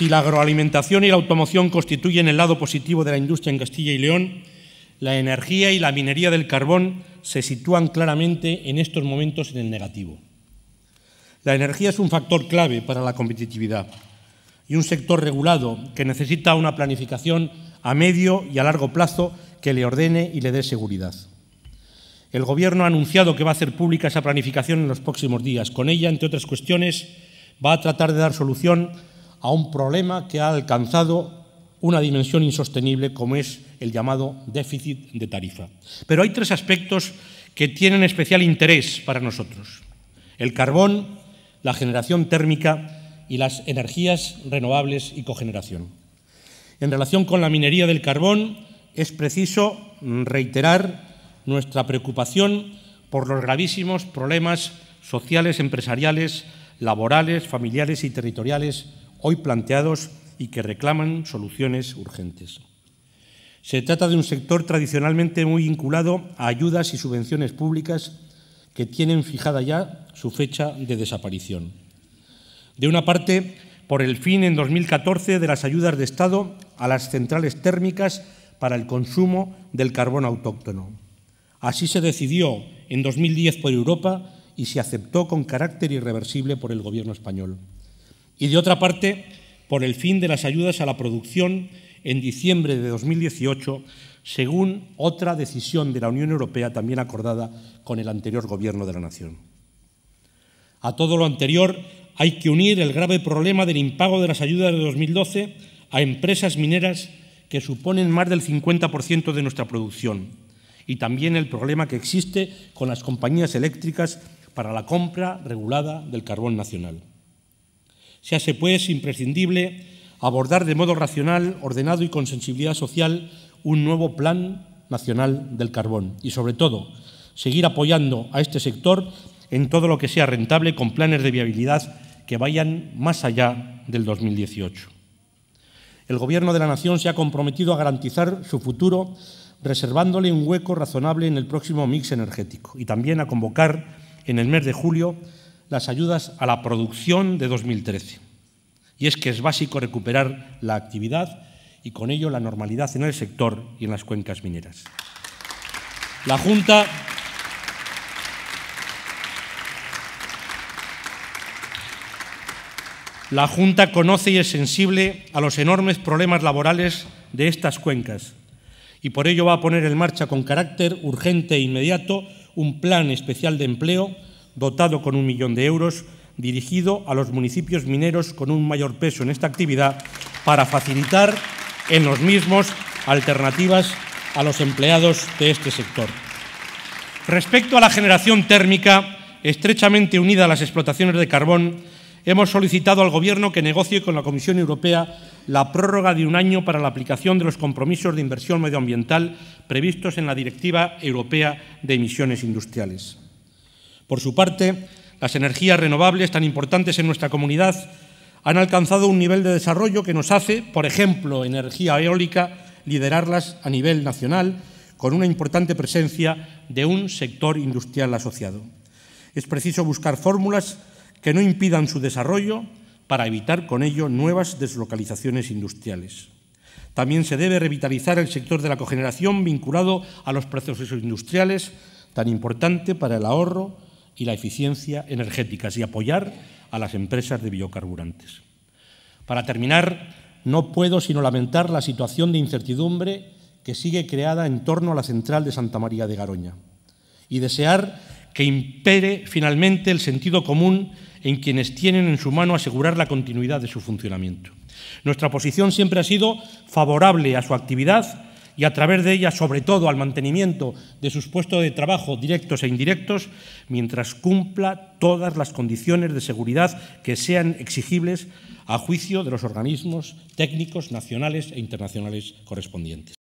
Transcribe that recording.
Si la agroalimentación y la automoción constituyen el lado positivo de la industria en Castilla y León, la energía y la minería del carbón se sitúan claramente en estos momentos en el negativo. La energía es un factor clave para la competitividad y un sector regulado que necesita una planificación a medio y a largo plazo que le ordene y le dé seguridad. El Gobierno ha anunciado que va a hacer pública esa planificación en los próximos días. Con ella, entre otras cuestiones, va a tratar de dar solución a un problema que ha alcanzado una dimensión insostenible como es el llamado déficit de tarifa. Pero hay tres aspectos que tienen especial interés para nosotros. El carbón, la generación térmica y las energías renovables y cogeneración. En relación con la minería del carbón, es preciso reiterar nuestra preocupación por los gravísimos problemas sociales, empresariales, laborales, familiares y territoriales hoy planteados y que reclaman soluciones urgentes. Se trata de un sector tradicionalmente muy vinculado a ayudas y subvenciones públicas que tienen fijada ya su fecha de desaparición. De una parte, por el fin en 2014 de las ayudas de Estado a las centrales térmicas para el consumo del carbón autóctono. Así se decidió en 2010 por Europa y se aceptó con carácter irreversible por el Gobierno español y de otra parte por el fin de las ayudas a la producción en diciembre de 2018, según otra decisión de la Unión Europea también acordada con el anterior Gobierno de la Nación. A todo lo anterior hay que unir el grave problema del impago de las ayudas de 2012 a empresas mineras que suponen más del 50% de nuestra producción y también el problema que existe con las compañías eléctricas para la compra regulada del carbón nacional. Se hace, pues, imprescindible abordar de modo racional, ordenado y con sensibilidad social un nuevo plan nacional del carbón y, sobre todo, seguir apoyando a este sector en todo lo que sea rentable con planes de viabilidad que vayan más allá del 2018. El Gobierno de la Nación se ha comprometido a garantizar su futuro reservándole un hueco razonable en el próximo mix energético y también a convocar en el mes de julio las ayudas a la producción de 2013. Y es que es básico recuperar la actividad y con ello la normalidad en el sector y en las cuencas mineras. La Junta La Junta conoce y es sensible a los enormes problemas laborales de estas cuencas y por ello va a poner en marcha con carácter urgente e inmediato un plan especial de empleo dotado con un millón de euros, dirigido a los municipios mineros con un mayor peso en esta actividad para facilitar en los mismos alternativas a los empleados de este sector. Respecto a la generación térmica, estrechamente unida a las explotaciones de carbón, hemos solicitado al Gobierno que negocie con la Comisión Europea la prórroga de un año para la aplicación de los compromisos de inversión medioambiental previstos en la Directiva Europea de Emisiones Industriales. Por su parte, las energías renovables tan importantes en nuestra comunidad han alcanzado un nivel de desarrollo que nos hace, por ejemplo, energía eólica, liderarlas a nivel nacional con una importante presencia de un sector industrial asociado. Es preciso buscar fórmulas que no impidan su desarrollo para evitar con ello nuevas deslocalizaciones industriales. También se debe revitalizar el sector de la cogeneración vinculado a los procesos industriales, tan importante para el ahorro, y la eficiencia energética, y apoyar a las empresas de biocarburantes. Para terminar, no puedo sino lamentar la situación de incertidumbre que sigue creada en torno a la central de Santa María de Garoña y desear que impere finalmente el sentido común en quienes tienen en su mano asegurar la continuidad de su funcionamiento. Nuestra posición siempre ha sido favorable a su actividad y a través de ella, sobre todo, al mantenimiento de sus puestos de trabajo directos e indirectos, mientras cumpla todas las condiciones de seguridad que sean exigibles a juicio de los organismos técnicos nacionales e internacionales correspondientes.